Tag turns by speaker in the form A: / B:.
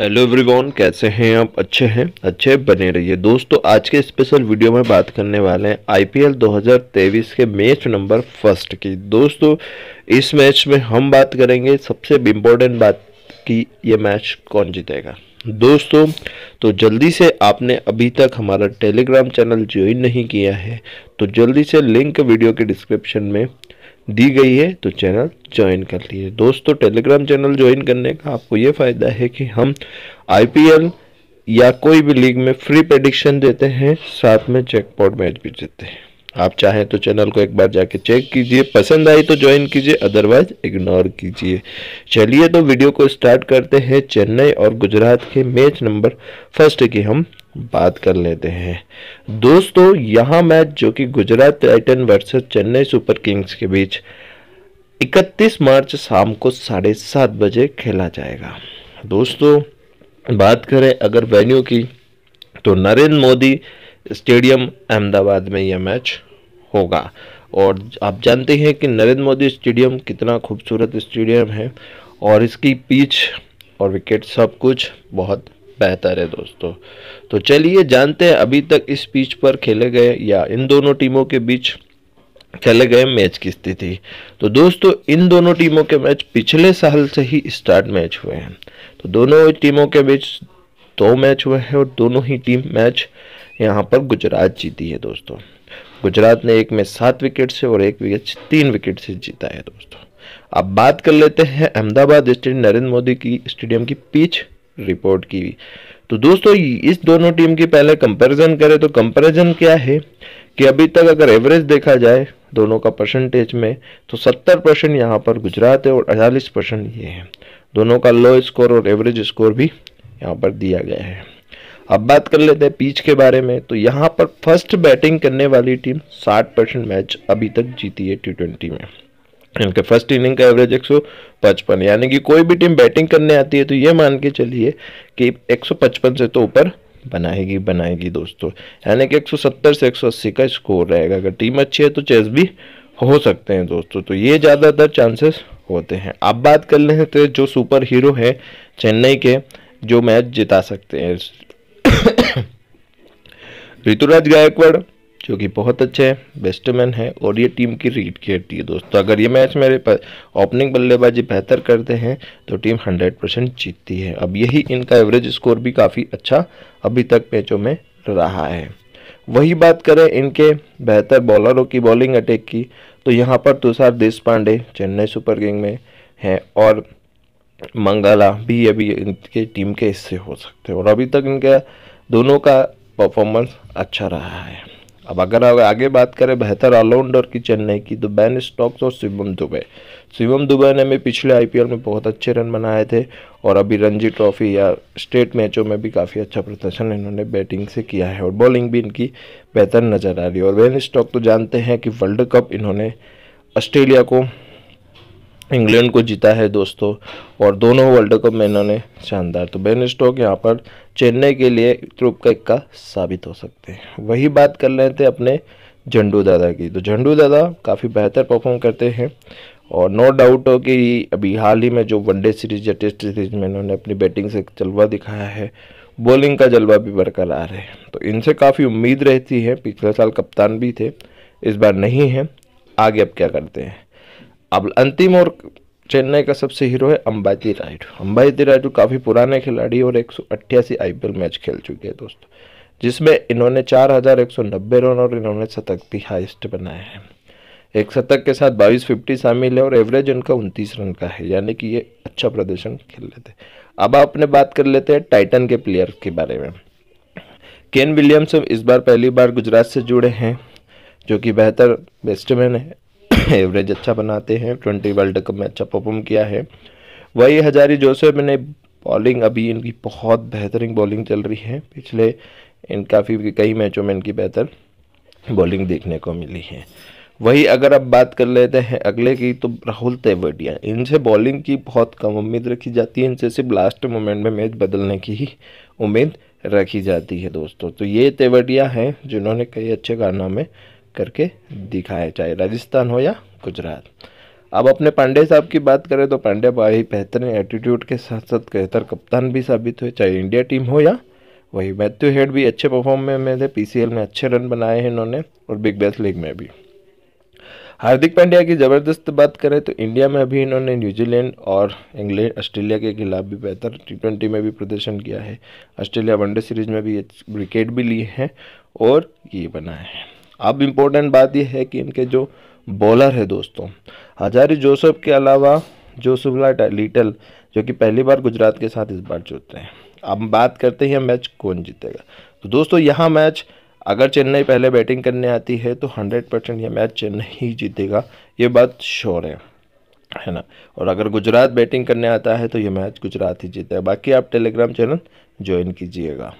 A: hello everyone कैसे हैं आप अच्छे हैं अच्छे बने रहिए दोस्तों आज के स्पेशल वीडियो में बात करने वाले हैं आईपीएल 2023 के मैच नंबर फर्स्ट की दोस्तों इस मैच में हम बात करेंगे सबसे इम्पोर्टेंट बात कि ये मैच कौन जीतेगा दोस्तों तो जल्दी से आपने अभी तक हमारा टेलीग्राम चैनल ज्वाइन नहीं किया है तो जल्दी से लिंक वीडियो के डिस्क्रिप्शन में दी गई है तो चैनल ज्वाइन कर लीजिए दोस्तों टेलीग्राम चैनल ज्वाइन करने का आपको ये फ़ायदा है कि हम आई या कोई भी लीग में फ्री प्रडिक्शन देते हैं साथ में चेकपॉट मैच भी देते हैं आप चाहें तो चैनल को एक बार जाके चेक कीजिए पसंद आई तो ज्वाइन कीजिए अदरवाइज इग्नोर कीजिए चलिए तो वीडियो को स्टार्ट करते हैं चेन्नई और गुजरात के मैच नंबर फर्स्ट की हम बात कर लेते हैं दोस्तों यहाँ मैच जो कि Gujarat titan versus Chennai super kings के बीच 31 मार्च शाम को साढ़े सात बजे खेला जाएगा दोस्तों बात करें अगर वेन्यू की तो नरेंद्र मोदी स्टेडियम अहमदाबाद में यह मैच होगा और आप जानते हैं कि नरेंद्र मोदी स्टेडियम कितना खूबसूरत स्टेडियम है और इसकी पिच और विकेट सब कुछ बहुत बेहतर है दोस्तों तो चलिए जानते हैं अभी तक इस पिच पर खेले गए या इन दोनों टीमों के बीच खेले गए मैच की स्थिति तो दोस्तों इन दोनों टीमों के मैच पिछले साल से ही स्टार्ट मैच हुए हैं तो दोनों टीमों के बीच दो मैच हुए हैं और दोनों ही टीम मैच यहाँ पर गुजरात जीती है दोस्तों गुजरात ने एक में सात विकेट से और एक विकेट तीन विकेट से जीता है दोस्तों अब बात कर लेते हैं अहमदाबाद स्टेट नरेंद्र मोदी की स्टेडियम की पिच रिपोर्ट की तो दोस्तों इस दोनों टीम की पहले कंपैरिजन करें तो कंपैरिजन क्या है कि अभी तक अगर एवरेज देखा जाए दोनों का परसेंटेज में तो 70 परसेंट यहाँ पर गुजरात है और अड़तालीस परसेंट ये है दोनों का लो स्कोर और एवरेज स्कोर भी यहाँ पर दिया गया है अब बात कर लेते हैं पिच के बारे में तो यहाँ पर फर्स्ट बैटिंग करने वाली टीम 60 परसेंट मैच अभी तक जीती है टी में इनके फर्स्ट इनिंग का एवरेज 155 यानी कि कोई भी टीम बैटिंग करने आती है तो ये मान के चलिए कि 155 से तो ऊपर बनाएगी बनाएगी दोस्तों यानी कि 170 से 180 का स्कोर रहेगा अगर टीम अच्छी है तो चेस भी हो सकते हैं दोस्तों तो ये ज़्यादातर चांसेस होते हैं अब बात कर लेते हैं तो जो सुपर हीरो हैं चेन्नई के जो मैच जिता सकते हैं ऋतुराज गायकवाड़ जो कि बहुत अच्छे हैं बेस्टमैन है और ये टीम की रीड खेलती है दोस्तों अगर ये मैच मेरे पास ओपनिंग बल्लेबाजी बेहतर करते हैं तो टीम 100 परसेंट जीतती है अब यही इनका एवरेज स्कोर भी काफ़ी अच्छा अभी तक मैचों में रहा है वही बात करें इनके बेहतर बॉलरों की बॉलिंग अटैक की तो यहाँ पर तुषार देश पांडे चेन्नई सुपर किंग में हैं और मंगाला भी अभी इनके टीम के हिस्से हो सकते हैं और अभी तक इनका दोनों का परफॉर्मेंस अच्छा रहा है अब अगर आगे बात करें बेहतर ऑलराउंडर की चेन्नई की तो बैन स्टॉक्स और शिवम दुबे शिवम दुबे ने भी पिछले आईपीएल में बहुत अच्छे रन बनाए थे और अभी रणजी ट्रॉफी या स्टेट मैचों में भी काफ़ी अच्छा प्रदर्शन इन्होंने बैटिंग से किया है और बॉलिंग भी इनकी बेहतर नज़र आ रही है और बैन स्टॉक तो जानते हैं कि वर्ल्ड कप इन्होंने ऑस्ट्रेलिया को इंग्लैंड को जीता है दोस्तों और दोनों वर्ल्ड कप में इन्होंने शानदार तो बेन स्टॉक यहाँ पर चेन्नई के लिए ट्रुप का इक्का साबित हो सकते हैं वही बात कर रहे थे अपने झंडू दादा की तो झंडू दादा काफ़ी बेहतर परफॉर्म करते हैं और नो डाउट हो कि अभी हाल ही में जो वनडे सीरीज या टेस्ट सीरीज में इन्होंने अपनी बैटिंग से जलवा दिखाया है बॉलिंग का जलवा भी बरकरार है तो इनसे काफ़ी उम्मीद रहती है पिछले साल कप्तान भी थे इस बार नहीं है आगे अब क्या करते हैं अब अंतिम और चेन्नई का सबसे हीरो है अंबाती रायडू अंबाती रायडू काफ़ी पुराने खिलाड़ी और एक सौ अट्ठासी मैच खेल चुके हैं दोस्तों जिसमें इन्होंने चार हज़ार एक सौ नब्बे रन और इन्होंने शतक भी हाइस्ट बनाए हैं एक शतक के साथ बाईस फिफ्टी शामिल है और एवरेज इनका उनतीस रन का है यानी कि ये अच्छा प्रदर्शन खेल लेते हैं अब आपने बात कर लेते हैं टाइटन के प्लेयर के बारे में केन विलियम्स इस बार पहली बार गुजरात से जुड़े हैं जो कि बेहतर बेस्टमैन है एवरेज अच्छा बनाते हैं ट्वेंटी वर्ल्ड कप में अच्छा परफॉर्म किया है वही हजारी जोसेफ ने बॉलिंग अभी इनकी बहुत बेहतरीन बॉलिंग चल रही है पिछले इन काफ़ी कई मैचों में इनकी बेहतर बॉलिंग देखने को मिली है वही अगर आप बात कर लेते हैं अगले की तो राहुल तेवटिया इनसे बॉलिंग की बहुत कम उम्मीद रखी जाती है इनसे सिर्फ लास्ट मोमेंट में मैच बदलने की ही उम्मीद रखी जाती है दोस्तों तो ये तेवटिया हैं जिन्होंने कई अच्छे कारनामे करके दिखाएं चाहे राजस्थान हो या गुजरात अब अपने पांडे साहब की बात करें तो पांडे भाई बेहतरीन एटीट्यूड के साथ साथ बेहतर कप्तान भी साबित हुए चाहे इंडिया टीम हो या वही मैथ्यू हेड भी अच्छे परफॉर्म में थे पी में अच्छे रन बनाए हैं इन्होंने और बिग बैस लीग में भी हार्दिक पांड्या की ज़बरदस्त बात करें तो इंडिया में भी इन्होंने न्यूजीलैंड और इंग्लैंड ऑस्ट्रेलिया के खिलाफ भी बेहतर टी ट्वेंटी में भी प्रदर्शन किया है ऑस्ट्रेलिया वनडे सीरीज में भी विकेट भी लिए हैं और ये बना है अब इम्पोर्टेंट बात यह है कि इनके जो बॉलर है दोस्तों हजारी जोसेफ के अलावा जोसुला लिटल जो कि पहली बार गुजरात के साथ इस बार जुड़ते हैं अब बात करते हैं मैच कौन जीतेगा तो दोस्तों यहाँ मैच अगर चेन्नई पहले बैटिंग करने आती है तो 100 परसेंट यह मैच चेन्नई ही जीतेगा ये बात श्योर है है ना और अगर गुजरात बैटिंग करने आता है तो ये मैच गुजरात ही जीतेगा बाकी आप टेलीग्राम चैनल ज्वाइन कीजिएगा